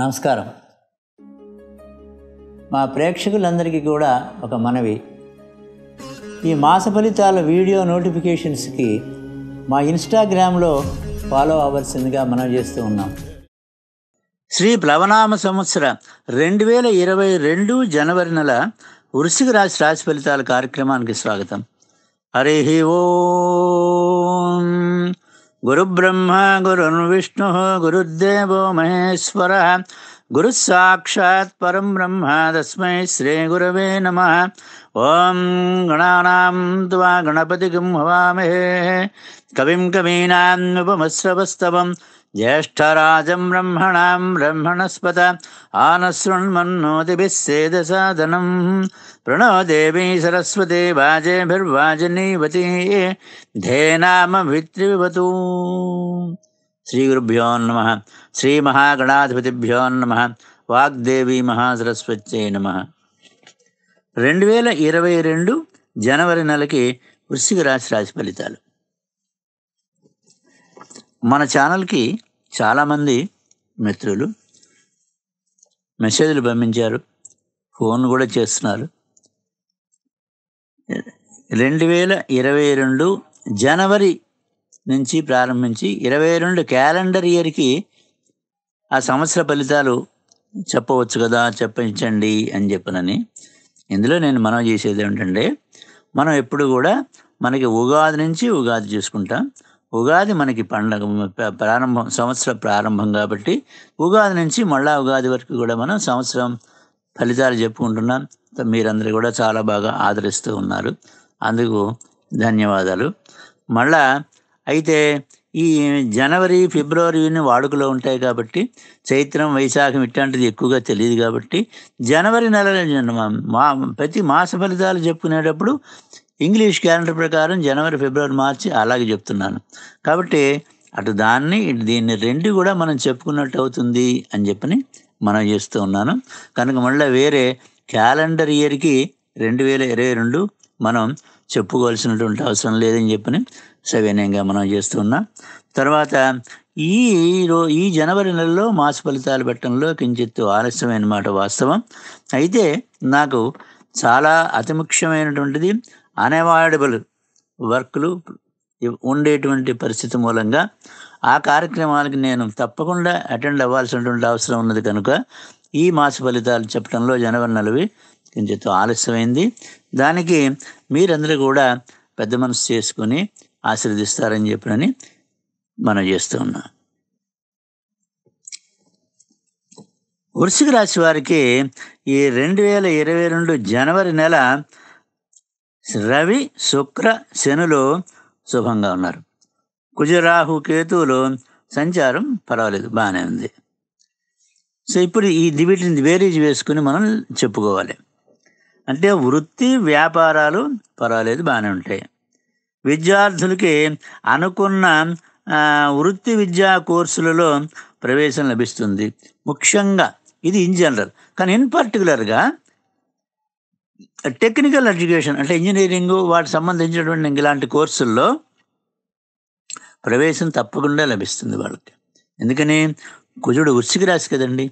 నమస్కారం మా ప్రేక్షకులందరికీ కూడా ఒక మనవి ఈ మాస ఫలితాల వీడియో నోటిఫికేషన్స్కి మా ఇన్స్టాగ్రామ్లో ఫాలో అవ్వాల్సిందిగా మనం చేస్తూ ఉన్నాం శ్రీ ప్లవనామ సంవత్సర రెండు వేల ఇరవై రెండు జనవరి నెల వృశ్చిక రాశి రాశి ఫలితాల కార్యక్రమానికి స్వాగతం హరి ఓం गुरुब्रह्म गुरुर्विष्णुः गुरुर्देवो महेश्वरः गुरुस्साक्षात् परं ब्रह्म तस्मै श्रीगुरवे नमः ॐ गणानां त्वा गणपति किम् कविं कविम् कवीनान्यपमस्रवस्तवम् ज्येष्ठराजं ब्रह्मणां ब्रह्मणस्पत सेदसाधनं प्रणो देवी सरस्वती वाजेभिर्वाजिनीवती धेनामभित्रिवतु श्रीगुरुभ्यो नमः శ్రీ మహాగణాధిపతిభ్యో నమ వాగ్దేవి మహాసరస్వత్యై నమ రెండు వేల ఇరవై రెండు జనవరి నెలకి వృశ్చిక రాశి రాశి ఫలితాలు మన ఛానల్కి చాలామంది మిత్రులు మెసేజ్లు పంపించారు ఫోన్ కూడా చేస్తున్నారు రెండు వేల ఇరవై రెండు జనవరి నుంచి ప్రారంభించి ఇరవై రెండు క్యాలెండర్ ఇయర్కి ఆ సంవత్సర ఫలితాలు చెప్పవచ్చు కదా చెప్పించండి అని చెప్పనని ఇందులో నేను మనం చేసేది ఏమిటంటే మనం ఎప్పుడు కూడా మనకి ఉగాది నుంచి ఉగాది చూసుకుంటాం ఉగాది మనకి పండగ ప్రారంభం సంవత్సర ప్రారంభం కాబట్టి ఉగాది నుంచి మళ్ళా ఉగాది వరకు కూడా మనం సంవత్సరం ఫలితాలు చెప్పుకుంటున్నాం మీరందరూ కూడా చాలా బాగా ఆదరిస్తూ ఉన్నారు అందుకు ధన్యవాదాలు మళ్ళా అయితే ఈ జనవరి ఫిబ్రవరిని వాడుకలో ఉంటాయి కాబట్టి చైత్రం వైశాఖం ఇట్లాంటిది ఎక్కువగా తెలియదు కాబట్టి జనవరి నెల మా ప్రతి మాస ఫలితాలు చెప్పుకునేటప్పుడు ఇంగ్లీష్ క్యాలెండర్ ప్రకారం జనవరి ఫిబ్రవరి మార్చి అలాగే చెప్తున్నాను కాబట్టి అటు దాన్ని దీన్ని రెండు కూడా మనం చెప్పుకున్నట్టు అవుతుంది అని చెప్పని మనం చేస్తూ ఉన్నాను కనుక మళ్ళీ వేరే క్యాలెండర్ ఇయర్కి రెండు వేల ఇరవై రెండు మనం చెప్పుకోవాల్సినటువంటి అవసరం లేదని చెప్పని సవినయంగా మనం చేస్తున్నాం తర్వాత ఈ ఈ జనవరి నెలలో మాస ఫలితాలు పెట్టడంలో కించిత్ ఆలస్యమైన మాట వాస్తవం అయితే నాకు చాలా అతి ముఖ్యమైనటువంటిది అనవాయిడబుల్ వర్క్లు ఉండేటువంటి పరిస్థితి మూలంగా ఆ కార్యక్రమాలకు నేను తప్పకుండా అటెండ్ అవ్వాల్సినటువంటి అవసరం ఉన్నది కనుక ఈ మాస ఫలితాలు చెప్పడంలో జనవరి నెలవి కొంచెం ఆలస్యమైంది దానికి మీరందరూ కూడా పెద్ద మనసు చేసుకుని ఆశీర్దిస్తారని చెప్పినని మనం చేస్తూ ఉన్నాం వృషిక రాశి వారికి ఈ రెండు వేల ఇరవై రెండు జనవరి నెల రవి శుక్ర శనులు శుభంగా ఉన్నారు కుజరాహు కేతువులు సంచారం పర్వాలేదు బాగానే ఉంది సో ఇప్పుడు ఈ వీటిని వేరేజ్ వేసుకుని మనం చెప్పుకోవాలి అంటే వృత్తి వ్యాపారాలు పర్వాలేదు బాగానే ఉంటాయి విద్యార్థులకి అనుకున్న వృత్తి విద్యా కోర్సులలో ప్రవేశం లభిస్తుంది ముఖ్యంగా ఇది ఇన్ జనరల్ కానీ ఇన్ పర్టికులర్గా టెక్నికల్ ఎడ్యుకేషన్ అంటే ఇంజనీరింగ్ వాటి సంబంధించినటువంటి ఇలాంటి కోర్సుల్లో ప్రవేశం తప్పకుండా లభిస్తుంది వాళ్ళకి ఎందుకని కుజుడు వృశ్చిక రాశి కదండి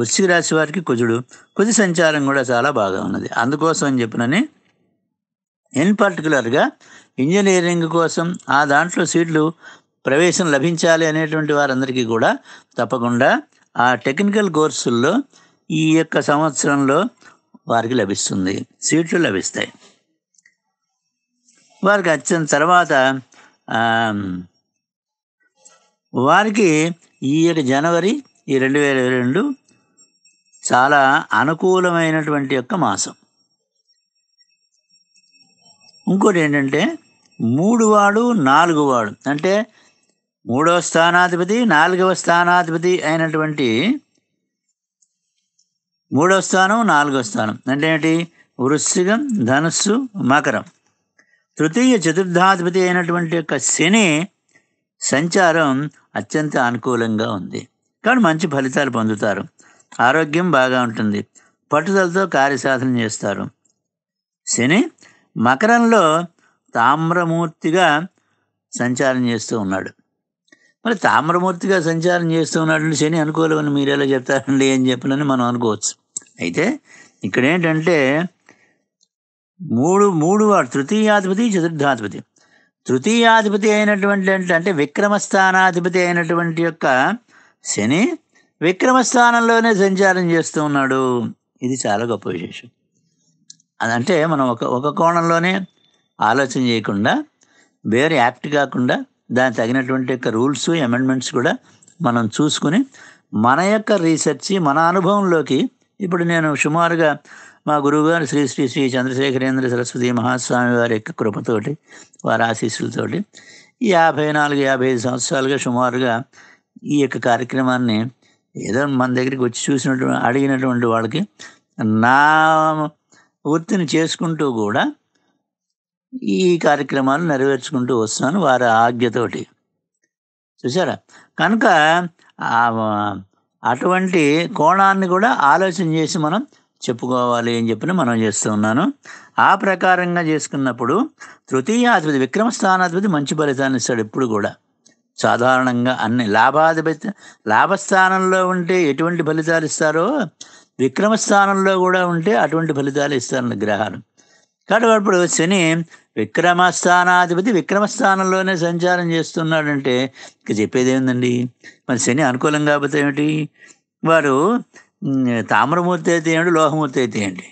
వృశ్చిక రాశి వారికి కుజుడు కుజ సంచారం కూడా చాలా బాగా ఉన్నది అందుకోసం అని చెప్పినని ఇన్ పర్టికులర్గా ఇంజనీరింగ్ కోసం ఆ దాంట్లో సీట్లు ప్రవేశం లభించాలి అనేటువంటి వారందరికీ కూడా తప్పకుండా ఆ టెక్నికల్ కోర్సుల్లో ఈ యొక్క సంవత్సరంలో వారికి లభిస్తుంది సీట్లు లభిస్తాయి వారికి వచ్చిన తర్వాత వారికి ఈ యొక్క జనవరి ఈ రెండు వేల ఇరవై రెండు చాలా అనుకూలమైనటువంటి యొక్క మాసం ఇంకోటి ఏంటంటే మూడు వాడు నాలుగు వాడు అంటే మూడవ స్థానాధిపతి నాలుగవ స్థానాధిపతి అయినటువంటి మూడవ స్థానం నాలుగవ స్థానం అంటే ఏంటి వృశ్చికం ధనుస్సు మకరం తృతీయ చతుర్థాధిపతి అయినటువంటి యొక్క శని సంచారం అత్యంత అనుకూలంగా ఉంది కానీ మంచి ఫలితాలు పొందుతారు ఆరోగ్యం బాగా ఉంటుంది పట్టుదలతో కార్యసాధన చేస్తారు శని మకరంలో తామ్రమూర్తిగా సంచారం చేస్తూ ఉన్నాడు మరి తామ్రమూర్తిగా సంచారం చేస్తూ ఉన్నాడు శని అనుకోలేమని మీరు ఎలా చెప్తారండి అని చెప్పాలని మనం అనుకోవచ్చు అయితే ఇక్కడ ఏంటంటే మూడు మూడు వాడు తృతీయాధిపతి చతుర్థాధిపతి తృతీయాధిపతి అయినటువంటి అంటే విక్రమస్థానాధిపతి అయినటువంటి యొక్క శని విక్రమస్థానంలోనే సంచారం చేస్తూ ఉన్నాడు ఇది చాలా గొప్ప విశేషం అదంటే మనం ఒక ఒక కోణంలోనే ఆలోచన చేయకుండా వేరే యాక్ట్ కాకుండా దానికి తగినటువంటి యొక్క రూల్స్ అమెండ్మెంట్స్ కూడా మనం చూసుకుని మన యొక్క రీసెర్చ్ మన అనుభవంలోకి ఇప్పుడు నేను సుమారుగా మా గురువుగారు శ్రీ శ్రీ శ్రీ చంద్రశేఖరేంద్ర సరస్వతి మహాస్వామి వారి యొక్క కృపతోటి వారి ఆశీస్సులతోటి యాభై నాలుగు యాభై ఐదు సంవత్సరాలుగా సుమారుగా ఈ యొక్క కార్యక్రమాన్ని ఏదో మన దగ్గరికి వచ్చి చూసినటువంటి అడిగినటువంటి వాళ్ళకి నా వృత్తిని చేసుకుంటూ కూడా ఈ కార్యక్రమాలు నెరవేర్చుకుంటూ వస్తున్నాను వారి ఆజ్ఞతోటి చూసారా కనుక అటువంటి కోణాన్ని కూడా ఆలోచన చేసి మనం చెప్పుకోవాలి అని చెప్పిన మనం చేస్తూ ఉన్నాను ఆ ప్రకారంగా చేసుకున్నప్పుడు తృతీయాధిపతి విక్రమస్థానాధిపతి మంచి ఫలితాన్ని ఇస్తాడు ఎప్పుడు కూడా సాధారణంగా అన్ని లాభాధిపతి లాభస్థానంలో ఉంటే ఎటువంటి ఫలితాలు ఇస్తారో విక్రమ స్థానంలో కూడా ఉంటే అటువంటి ఫలితాలు ఇస్తారన్న గ్రహాలు కాబట్టి ఇప్పుడు శని విక్రమస్థానాధిపతి విక్రమస్థానంలోనే సంచారం చేస్తున్నాడంటే ఇక చెప్పేది ఏముందండి మరి శని అనుకూలం కాకపోతే ఏమిటి వారు తామ్రమూర్తి అయితే ఏమిటి లోహమూర్తి అయితే ఏంటి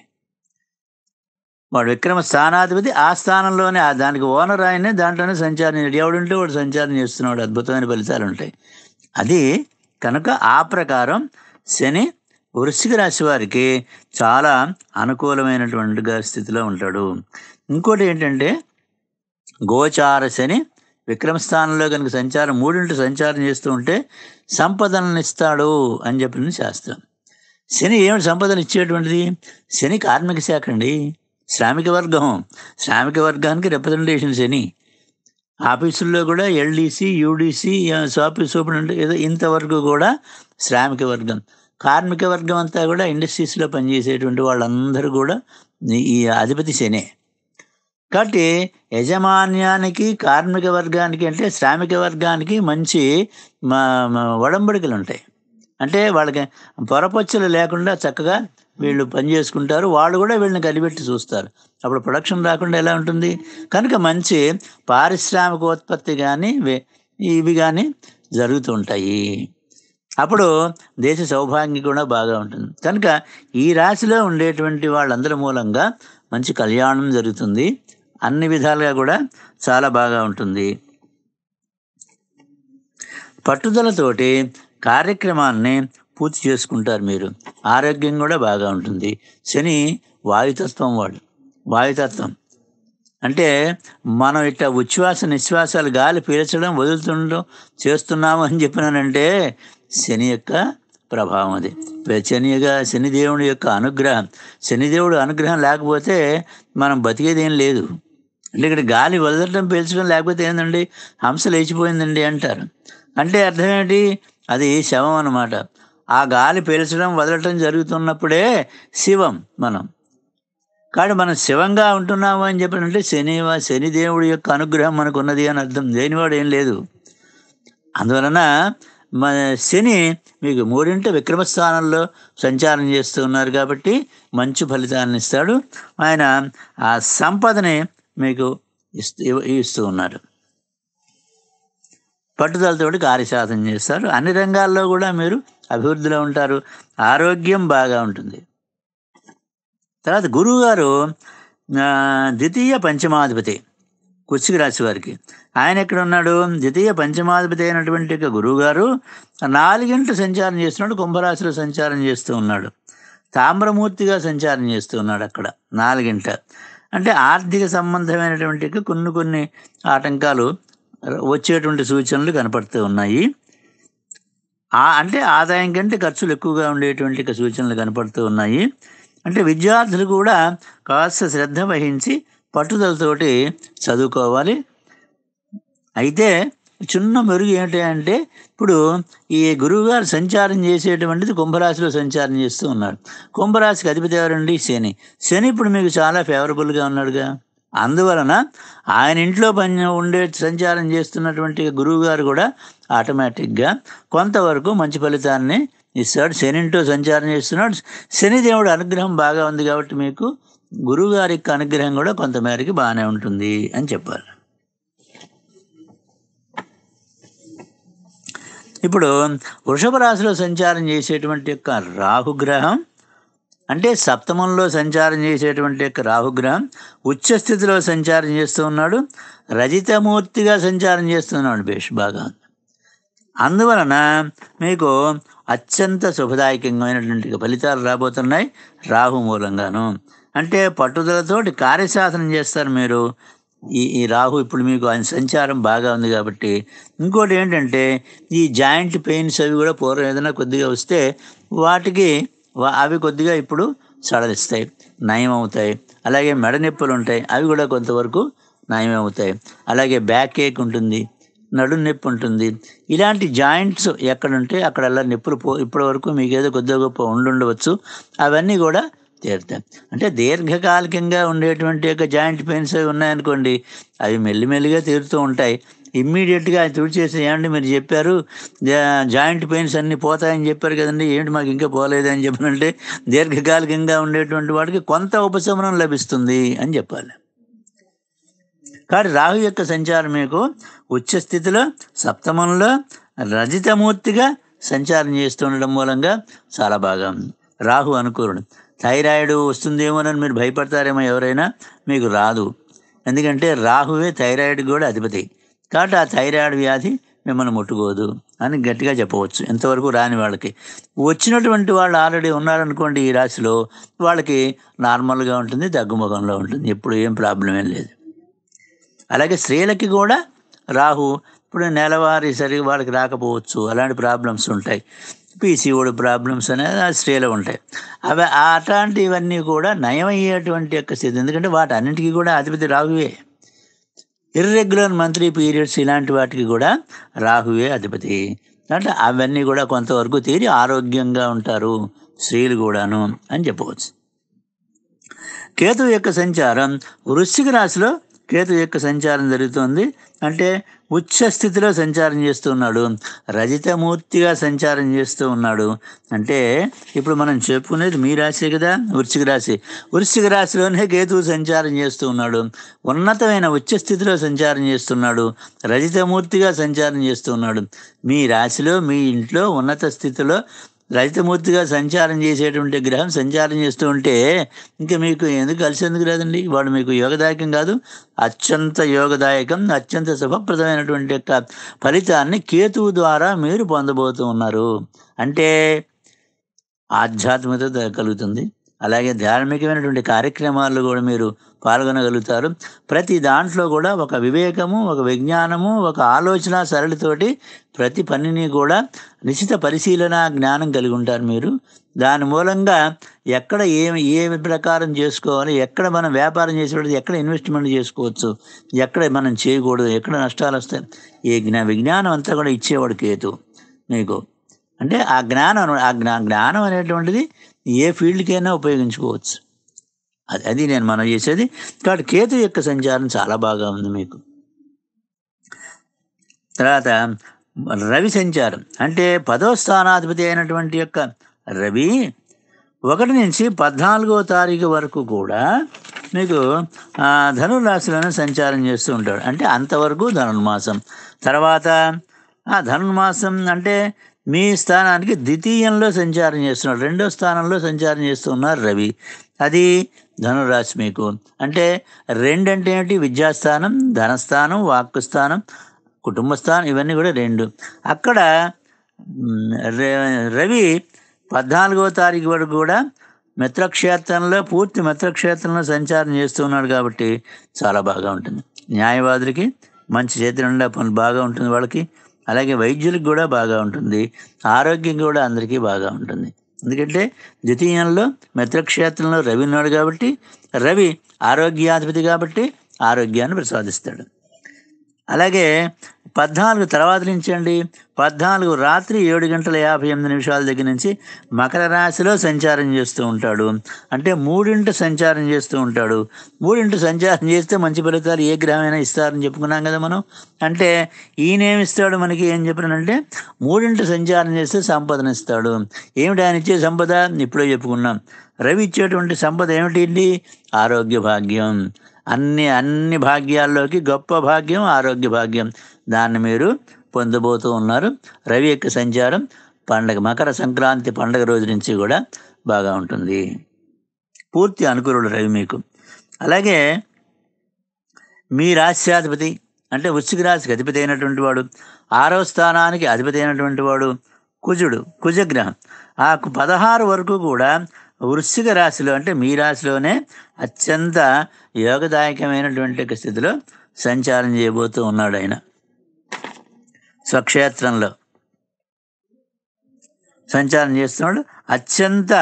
వాడు విక్రమ స్థానాధిపతి ఆ స్థానంలోనే దానికి ఓనర్ ఆయనే దాంట్లోనే సంచారం ఎవడుంటే వాడు సంచారం చేస్తున్నాడు అద్భుతమైన ఫలితాలు ఉంటాయి అది కనుక ఆ ప్రకారం శని వృశ్చిక రాశి వారికి చాలా అనుకూలమైనటువంటిగా స్థితిలో ఉంటాడు ఇంకోటి ఏంటంటే గోచార శని విక్రమ స్థానంలో కనుక సంచారం మూడింటి సంచారం చేస్తూ ఉంటే సంపదలను ఇస్తాడు అని చెప్పిన శాస్త్రం శని ఏమిటి సంపదలు ఇచ్చేటువంటిది శని కార్మిక శాఖ అండి శ్రామిక వర్గం శ్రామిక వర్గానికి రిప్రజెంటేషన్ శని ఆఫీసుల్లో కూడా ఎల్డీసీ యూడీసీ ఆఫీస్ ఓపెన్ ఏదో ఇంతవరకు కూడా శ్రామిక వర్గం కార్మిక వర్గం అంతా కూడా ఇండస్ట్రీస్లో పనిచేసేటువంటి వాళ్ళందరూ కూడా ఈ అధిపతి శనే కాబట్టి యజమాన్యానికి కార్మిక వర్గానికి అంటే శ్రామిక వర్గానికి మంచి వడంబడికలు ఉంటాయి అంటే వాళ్ళకి పొరపచ్చలు లేకుండా చక్కగా వీళ్ళు పని చేసుకుంటారు వాళ్ళు కూడా వీళ్ళని కనిపెట్టి చూస్తారు అప్పుడు ప్రొడక్షన్ రాకుండా ఎలా ఉంటుంది కనుక మంచి పారిశ్రామిక ఉత్పత్తి కానీ ఇవి కానీ జరుగుతుంటాయి అప్పుడు దేశ సౌభాగ్యం కూడా బాగా ఉంటుంది కనుక ఈ రాశిలో ఉండేటువంటి వాళ్ళందరి మూలంగా మంచి కళ్యాణం జరుగుతుంది అన్ని విధాలుగా కూడా చాలా బాగా ఉంటుంది పట్టుదలతోటి కార్యక్రమాన్ని పూర్తి చేసుకుంటారు మీరు ఆరోగ్యం కూడా బాగా ఉంటుంది శని వాయుతత్వం వాడు వాయుతత్వం అంటే మనం ఇట్లా ఉచ్ఛ్వాస నిశ్వాసాలు గాలి పీల్చడం వదులుతుండడం చేస్తున్నాము అని చెప్పినానంటే శని యొక్క ప్రభావం అది శనిగా శనిదేవుడి యొక్క అనుగ్రహం శనిదేవుడు అనుగ్రహం లేకపోతే మనం బతికేదేం లేదు అంటే ఇక్కడ గాలి వదలటం పీల్చడం లేకపోతే ఏందండి హంస లేచిపోయిందండి అంటారు అంటే అర్థం ఏంటి అది శవం అనమాట ఆ గాలి పీల్చడం వదలటం జరుగుతున్నప్పుడే శివం మనం కాబట్టి మనం శివంగా ఉంటున్నాము అని అంటే శని శనిదేవుడి యొక్క అనుగ్రహం మనకు ఉన్నది అని అర్థం దేనివాడు ఏం లేదు అందువలన మన శని మీకు మూడింట విక్రమ స్థానంలో సంచారం చేస్తూ ఉన్నారు కాబట్టి మంచి ఫలితాన్ని ఇస్తాడు ఆయన ఆ సంపదని మీకు ఇస్తూ ఇస్తూ ఉన్నారు పట్టుదలతోటి కార్యసాధన చేస్తారు అన్ని రంగాల్లో కూడా మీరు అభివృద్ధిలో ఉంటారు ఆరోగ్యం బాగా ఉంటుంది తర్వాత గురువుగారు ద్వితీయ పంచమాధిపతి వృశ్చిక రాశి వారికి ఆయన ఎక్కడ ఉన్నాడు ద్వితీయ పంచమాధిపతి అయినటువంటి గురువు గారు నాలుగింట్లు సంచారం చేస్తున్నాడు కుంభరాశిలో సంచారం చేస్తూ ఉన్నాడు తామ్రమూర్తిగా సంచారం చేస్తూ ఉన్నాడు అక్కడ నాలుగింట అంటే ఆర్థిక సంబంధమైనటువంటి కొన్ని కొన్ని ఆటంకాలు వచ్చేటువంటి సూచనలు కనపడుతూ ఉన్నాయి అంటే ఆదాయం కంటే ఖర్చులు ఎక్కువగా ఉండేటువంటి సూచనలు కనపడుతూ ఉన్నాయి అంటే విద్యార్థులు కూడా కాస్త శ్రద్ధ వహించి పట్టుదలతోటి చదువుకోవాలి అయితే చిన్న మెరుగు ఏమిటి అంటే ఇప్పుడు ఈ గురువుగారు సంచారం చేసేటువంటిది కుంభరాశిలో సంచారం చేస్తూ ఉన్నాడు కుంభరాశికి అధిపతి ఎవరండి శని శని ఇప్పుడు మీకు చాలా ఫేవరబుల్గా ఉన్నాడుగా అందువలన ఆయన ఇంట్లో పని ఉండే సంచారం చేస్తున్నటువంటి గురువుగారు కూడా ఆటోమేటిక్గా కొంతవరకు మంచి ఫలితాన్ని ఇస్తాడు శనింటో సంచారం చేస్తున్నాడు శనిదేవుడు అనుగ్రహం బాగా ఉంది కాబట్టి మీకు గురువుగారి యొక్క అనుగ్రహం కూడా కొంతమేరకి బాగానే ఉంటుంది అని చెప్పాలి ఇప్పుడు వృషభ రాశిలో సంచారం చేసేటువంటి యొక్క రాహుగ్రహం అంటే సప్తమంలో సంచారం చేసేటువంటి యొక్క రాహుగ్రహం ఉచ్చస్థితిలో సంచారం చేస్తూ ఉన్నాడు రజితమూర్తిగా సంచారం చేస్తున్నాడు బేష్ బాగా అందువలన మీకు అత్యంత శుభదాయకంగా ఫలితాలు రాబోతున్నాయి రాహు మూలంగాను అంటే పట్టుదలతోటి కార్యసాధనం చేస్తారు మీరు ఈ ఈ రాహు ఇప్పుడు మీకు ఆయన సంచారం బాగా ఉంది కాబట్టి ఇంకోటి ఏంటంటే ఈ జాయింట్ పెయిన్స్ అవి కూడా పూర్వం ఏదైనా కొద్దిగా వస్తే వాటికి అవి కొద్దిగా ఇప్పుడు సడలిస్తాయి నయం అవుతాయి అలాగే మెడ నొప్పులు ఉంటాయి అవి కూడా కొంతవరకు నయం అవుతాయి అలాగే బ్యాక్ ఏక్ ఉంటుంది నడు నొప్పి ఉంటుంది ఇలాంటి జాయింట్స్ ఎక్కడుంటే అక్కడ నొప్పులు పో ఇప్పటి వరకు మీకు ఏదో కొద్దిగా గొప్ప ఉండుండవచ్చు అవన్నీ కూడా తీరుతాయి అంటే దీర్ఘకాలికంగా ఉండేటువంటి యొక్క జాయింట్ పెయిన్స్ అవి ఉన్నాయనుకోండి అవి మెల్లిమెల్లిగా తీరుతూ ఉంటాయి ఇమ్మీడియట్గా ఆయన తుడిచేసి ఏమండి మీరు చెప్పారు జాయింట్ పెయిన్స్ అన్నీ పోతాయని చెప్పారు కదండి ఏంటి మాకు ఇంకా పోలేదు అని చెప్పనంటే దీర్ఘకాలికంగా ఉండేటువంటి వాడికి కొంత ఉపశమనం లభిస్తుంది అని చెప్పాలి కానీ రాహు యొక్క సంచారం మీకు ఉచ్చ స్థితిలో సప్తమంలో రజితమూర్తిగా సంచారం చేస్తుండడం మూలంగా చాలా బాగా రాహు అనుకూరుడు థైరాయిడ్ వస్తుందేమోనని మీరు భయపడతారేమో ఎవరైనా మీకు రాదు ఎందుకంటే రాహువే థైరాయిడ్ కూడా అధిపతి కాబట్టి ఆ థైరాయిడ్ వ్యాధి మిమ్మల్ని ముట్టుకోదు అని గట్టిగా చెప్పవచ్చు ఎంతవరకు రాని వాళ్ళకి వచ్చినటువంటి వాళ్ళు ఆల్రెడీ ఉన్నారనుకోండి ఈ రాశిలో వాళ్ళకి నార్మల్గా ఉంటుంది దగ్గుముఖంలో ఉంటుంది ఎప్పుడు ఏం ప్రాబ్లం ఏం లేదు అలాగే స్త్రీలకి కూడా రాహు ఇప్పుడు నెలవారీ సరిగ్గా వాళ్ళకి రాకపోవచ్చు అలాంటి ప్రాబ్లమ్స్ ఉంటాయి పీసీఓడి ప్రాబ్లమ్స్ అనేది ఆ స్త్రీలో ఉంటాయి అవి అట్లాంటివన్నీ కూడా నయమయ్యేటువంటి యొక్క స్థితి ఎందుకంటే వాటి అన్నింటికీ కూడా అధిపతి రాహువే ఇర్రెగ్యులర్ మంత్లీ పీరియడ్స్ ఇలాంటి వాటికి కూడా రాహువే అధిపతి అంటే అవన్నీ కూడా కొంతవరకు తీరి ఆరోగ్యంగా ఉంటారు స్త్రీలు కూడాను అని చెప్పవచ్చు కేతు యొక్క సంచారం వృశ్చిక రాశిలో కేతు యొక్క సంచారం జరుగుతుంది అంటే ఉచ్చ స్థితిలో సంచారం చేస్తూ ఉన్నాడు రజితమూర్తిగా సంచారం చేస్తూ ఉన్నాడు అంటే ఇప్పుడు మనం చెప్పుకునేది మీ రాశి కదా వృశ్చిక రాశి వృశ్చిక రాశిలోనే కేతువు సంచారం చేస్తూ ఉన్నాడు ఉన్నతమైన ఉచ్చ స్థితిలో సంచారం చేస్తున్నాడు రజితమూర్తిగా సంచారం చేస్తూ ఉన్నాడు మీ రాశిలో మీ ఇంట్లో ఉన్నత స్థితిలో లలితమూర్తిగా సంచారం చేసేటువంటి గ్రహం సంచారం చేస్తూ ఉంటే ఇంకా మీకు ఎందుకు కలిసేందుకు లేదండి వాడు మీకు యోగదాయకం కాదు అత్యంత యోగదాయకం అత్యంత శుభప్రదమైనటువంటి యొక్క ఫలితాన్ని కేతువు ద్వారా మీరు పొందబోతూ ఉన్నారు అంటే ఆధ్యాత్మికత కలుగుతుంది అలాగే ధార్మికమైనటువంటి కార్యక్రమాల్లో కూడా మీరు పాల్గొనగలుగుతారు ప్రతి దాంట్లో కూడా ఒక వివేకము ఒక విజ్ఞానము ఒక ఆలోచన సరళితోటి ప్రతి పనిని కూడా నిశ్చిత పరిశీలన జ్ఞానం కలిగి ఉంటారు మీరు దాని మూలంగా ఎక్కడ ఏ ఏ ప్రకారం చేసుకోవాలి ఎక్కడ మనం వ్యాపారం చేసేటప్పుడు ఎక్కడ ఇన్వెస్ట్మెంట్ చేసుకోవచ్చు ఎక్కడ మనం చేయకూడదు ఎక్కడ నష్టాలు వస్తాయి ఏ జ్ఞా విజ్ఞానం అంతా కూడా ఇచ్చేవాడు కేతు మీకు అంటే ఆ జ్ఞానం ఆ జ్ఞా జ్ఞానం అనేటువంటిది ఏ ఫీల్డ్కైనా ఉపయోగించుకోవచ్చు అది అది నేను మనం చేసేది కాబట్టి కేతు యొక్క సంచారం చాలా బాగా ఉంది మీకు తర్వాత రవి సంచారం అంటే పదో స్థానాధిపతి అయినటువంటి యొక్క రవి ఒకటి నుంచి పద్నాలుగో తారీఖు వరకు కూడా మీకు ధనుర్రాశిలోనే సంచారం చేస్తూ ఉంటాడు అంటే అంతవరకు ధనుర్మాసం తర్వాత ఆ ధనుర్మాసం అంటే మీ స్థానానికి ద్వితీయంలో సంచారం చేస్తున్నాడు రెండో స్థానంలో సంచారం చేస్తున్నారు రవి అది ధనురాశి మీకు అంటే రెండంటే ఏమిటి విద్యాస్థానం ధనస్థానం వాక్కు కుటుంబ స్థానం ఇవన్నీ కూడా రెండు అక్కడ రవి పద్నాలుగో తారీఖు వరకు కూడా మిత్రక్షేత్రంలో పూర్తి మిత్రక్షేత్రంలో సంచారం చేస్తున్నాడు కాబట్టి చాలా బాగా ఉంటుంది న్యాయవాదులకి మంచి చేతి నిండా పనులు బాగా ఉంటుంది వాళ్ళకి అలాగే వైద్యులకు కూడా బాగా ఉంటుంది ఆరోగ్యం కూడా అందరికీ బాగా ఉంటుంది ఎందుకంటే ద్వితీయంలో మిత్రక్షేత్రంలో రవి ఉన్నాడు కాబట్టి రవి ఆరోగ్యాధిపతి కాబట్టి ఆరోగ్యాన్ని ప్రసాదిస్తాడు అలాగే పద్నాలుగు తర్వాత నుంచి అండి పద్నాలుగు రాత్రి ఏడు గంటల యాభై ఎనిమిది నిమిషాల దగ్గర నుంచి మకర రాశిలో సంచారం చేస్తూ ఉంటాడు అంటే మూడింటి సంచారం చేస్తూ ఉంటాడు మూడింటి సంచారం చేస్తే మంచి ఫలితాలు ఏ గ్రహమైనా ఇస్తారని చెప్పుకున్నాం కదా మనం అంటే ఏమిస్తాడు మనకి ఏం చెప్పినంటే మూడింటి సంచారం చేస్తే సంపదను ఇస్తాడు ఏమిటి ఆయన ఇచ్చే సంపద ఇప్పుడే చెప్పుకున్నాం రవి ఇచ్చేటువంటి సంపద ఏమిటి ఆరోగ్య భాగ్యం అన్ని అన్ని భాగ్యాల్లోకి గొప్ప భాగ్యం ఆరోగ్య భాగ్యం దాన్ని మీరు పొందబోతూ ఉన్నారు రవి యొక్క సంచారం పండగ మకర సంక్రాంతి పండగ రోజు నుంచి కూడా బాగా ఉంటుంది పూర్తి అనుకూలుడు రవి మీకు అలాగే మీ రాశ్యాధిపతి అంటే వృశ్చిక రాశికి అధిపతి అయినటువంటి వాడు ఆరో స్థానానికి అధిపతి అయినటువంటి వాడు కుజుడు కుజగ్రహం ఆ పదహారు వరకు కూడా వృశ్చిక రాశిలో అంటే మీ రాశిలోనే అత్యంత యోగదాయకమైనటువంటి స్థితిలో సంచారం చేయబోతూ ఉన్నాడు ఆయన స్వక్షేత్రంలో సంచారం చేస్తున్నాడు అత్యంత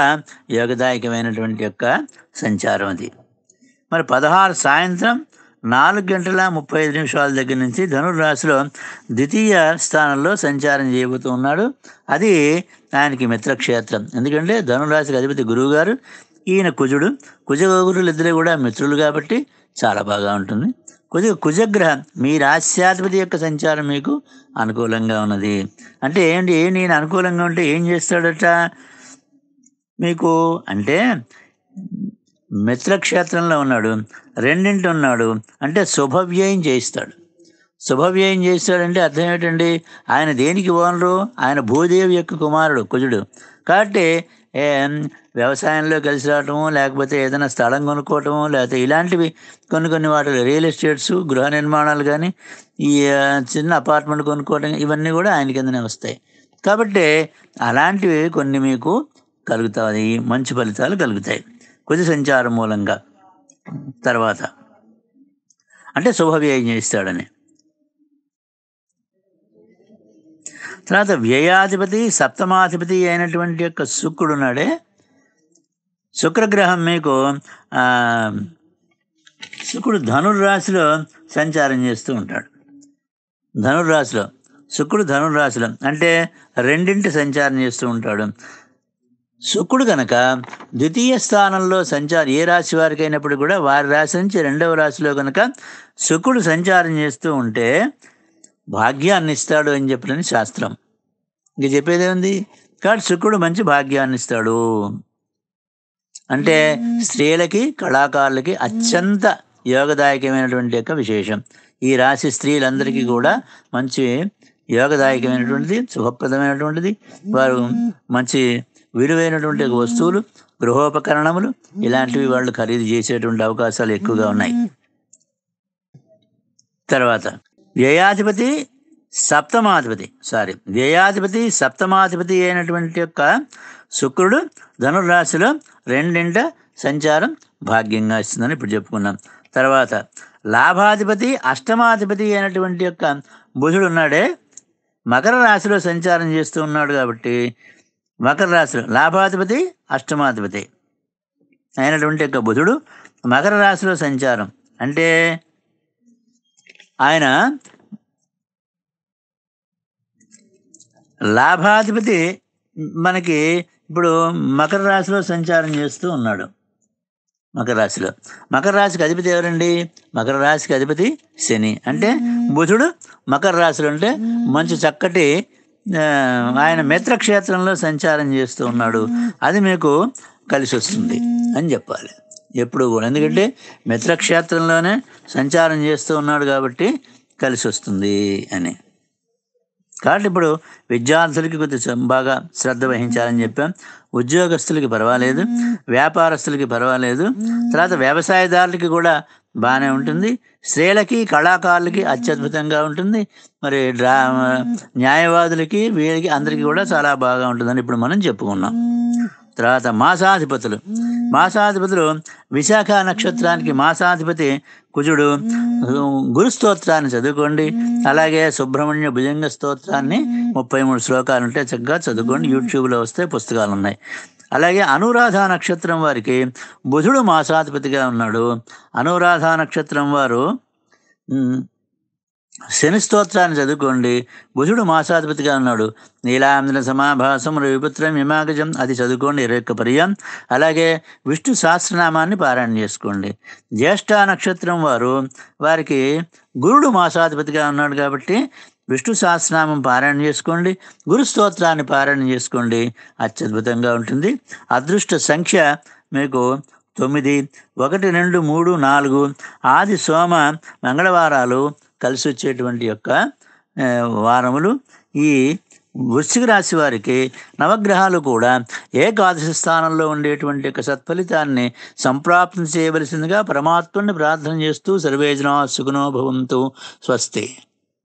యోగదాయకమైనటువంటి యొక్క సంచారం అది మరి పదహారు సాయంత్రం నాలుగు గంటల ముప్పై ఐదు నిమిషాల దగ్గర నుంచి ధనుర్రాశిలో ద్వితీయ స్థానంలో సంచారం చేయబోతూ ఉన్నాడు అది ఆయనకి మిత్రక్షేత్రం ఎందుకంటే ధనురాశికి అధిపతి గురువు గారు ఈయన కుజుడు కుజగురులు ఇద్దరు కూడా మిత్రులు కాబట్టి చాలా బాగా ఉంటుంది కుజ కుజగ్రహం మీ రాశ్యాధిపతి యొక్క సంచారం మీకు అనుకూలంగా ఉన్నది అంటే ఏంటి నేను అనుకూలంగా ఉంటే ఏం చేస్తాడట మీకు అంటే మిత్రక్షేత్రంలో ఉన్నాడు రెండింటి ఉన్నాడు అంటే శుభవ్యయం చేయిస్తాడు శుభవ్యయం చేస్తాడంటే అర్థం ఏమిటండి ఆయన దేనికి ఓనరు ఆయన భూదేవి యొక్క కుమారుడు కుజుడు కాబట్టి వ్యవసాయంలో కలిసి రావటము లేకపోతే ఏదైనా స్థలం కొనుక్కోవటము లేకపోతే ఇలాంటివి కొన్ని కొన్ని వాటిలో రియల్ ఎస్టేట్స్ గృహ నిర్మాణాలు కానీ ఈ చిన్న అపార్ట్మెంట్ కొనుక్కోవటం ఇవన్నీ కూడా ఆయన కిందనే వస్తాయి కాబట్టి అలాంటివి కొన్ని మీకు కలుగుతాయి మంచి ఫలితాలు కలుగుతాయి కొద్ది సంచారం మూలంగా తర్వాత అంటే శుభవ్యయం చేస్తాడని తర్వాత వ్యయాధిపతి సప్తమాధిపతి అయినటువంటి యొక్క శుక్రుడు ఉన్నాడే శుక్రగ్రహం మీకు శుక్రుడు ధనుర్రాశిలో సంచారం చేస్తూ ఉంటాడు ధనుర్రాశిలో శుక్రుడు ధనుర్రాశిలో అంటే రెండింటి సంచారం చేస్తూ ఉంటాడు శుక్రుడు కనుక ద్వితీయ స్థానంలో సంచారం ఏ రాశి వారికి అయినప్పుడు కూడా వారి రాశి నుంచి రెండవ రాశిలో కనుక శుక్రుడు సంచారం చేస్తూ ఉంటే భాగ్యాన్ని ఇస్తాడు అని చెప్పిన శాస్త్రం ఇంక చెప్పేదేముంది కాబట్టి శుక్రుడు మంచి భాగ్యాన్ని ఇస్తాడు అంటే స్త్రీలకి కళాకారులకి అత్యంత యోగదాయకమైనటువంటి యొక్క విశేషం ఈ రాశి స్త్రీలందరికీ కూడా మంచి యోగదాయకమైనటువంటిది శుభప్రదమైనటువంటిది వారు మంచి విలువైనటువంటి వస్తువులు గృహోపకరణములు ఇలాంటివి వాళ్ళు ఖరీదు చేసేటువంటి అవకాశాలు ఎక్కువగా ఉన్నాయి తర్వాత వ్యయాధిపతి సప్తమాధిపతి సారీ వ్యయాధిపతి సప్తమాధిపతి అయినటువంటి యొక్క శుక్రుడు ధనుర్రాశిలో రెండింట సంచారం భాగ్యంగా ఇస్తుందని ఇప్పుడు చెప్పుకున్నాం తర్వాత లాభాధిపతి అష్టమాధిపతి అయినటువంటి యొక్క బుధుడు ఉన్నాడే మకర రాశిలో సంచారం చేస్తూ ఉన్నాడు కాబట్టి మకర రాశిలో లాభాధిపతి అష్టమాధిపతి అయినటువంటి యొక్క బుధుడు మకర రాశిలో సంచారం అంటే ఆయన లాభాధిపతి మనకి ఇప్పుడు మకర రాశిలో సంచారం చేస్తూ ఉన్నాడు మకర రాశిలో మకర రాశికి అధిపతి ఎవరండి మకర రాశికి అధిపతి శని అంటే బుధుడు మకర రాశిలో ఉంటే మంచి చక్కటి ఆయన మిత్రక్షేత్రంలో సంచారం చేస్తూ ఉన్నాడు అది మీకు కలిసి వస్తుంది అని చెప్పాలి ఎప్పుడు కూడా ఎందుకంటే మిత్రక్షేత్రంలోనే సంచారం చేస్తూ ఉన్నాడు కాబట్టి కలిసి వస్తుంది అని కాబట్టి ఇప్పుడు విద్యార్థులకి కొద్దిగా బాగా శ్రద్ధ వహించాలని చెప్పాం ఉద్యోగస్తులకి పర్వాలేదు వ్యాపారస్తులకి పర్వాలేదు తర్వాత వ్యవసాయదారులకి కూడా బాగానే ఉంటుంది స్త్రీలకి కళాకారులకి అత్యద్భుతంగా ఉంటుంది మరి డ్రా న్యాయవాదులకి వీళ్ళకి అందరికీ కూడా చాలా బాగా ఉంటుందని ఇప్పుడు మనం చెప్పుకున్నాం తర్వాత మాసాధిపతులు మాసాధిపతులు విశాఖ నక్షత్రానికి మాసాధిపతి కుజుడు గురు స్తోత్రాన్ని చదువుకోండి అలాగే సుబ్రహ్మణ్య భుజంగ స్తోత్రాన్ని ముప్పై మూడు శ్లోకాలు ఉంటే చక్కగా చదువుకోండి యూట్యూబ్లో వస్తే పుస్తకాలు ఉన్నాయి అలాగే అనురాధ నక్షత్రం వారికి బుధుడు మాసాధిపతిగా ఉన్నాడు అనురాధ నక్షత్రం వారు శని స్తోత్రాన్ని చదువుకోండి బుధుడు మాసాధిపతిగా ఉన్నాడు నీలాంజన సమాభాసం రవిపుత్రం హిమాగజం అది చదువుకోండి ఇరవై ఒక్క పర్యం అలాగే విష్ణు సహస్రనామాన్ని పారాయణ చేసుకోండి జ్యేష్ఠ నక్షత్రం వారు వారికి గురుడు మాసాధిపతిగా ఉన్నాడు కాబట్టి విష్ణు సహస్రనామం పారాయణ చేసుకోండి గురు స్తోత్రాన్ని పారాయణ చేసుకోండి అత్యద్భుతంగా ఉంటుంది అదృష్ట సంఖ్య మీకు తొమ్మిది ఒకటి రెండు మూడు నాలుగు ఆది సోమ మంగళవారాలు కలిసి వచ్చేటువంటి యొక్క వారములు ఈ వృశ్చిక రాశి వారికి నవగ్రహాలు కూడా ఏకాదశి స్థానంలో ఉండేటువంటి యొక్క సత్ఫలితాన్ని సంప్రాప్తం చేయవలసిందిగా పరమాత్మని ప్రార్థన చేస్తూ సర్వేజనా సుగుణోభవంతో స్వస్తి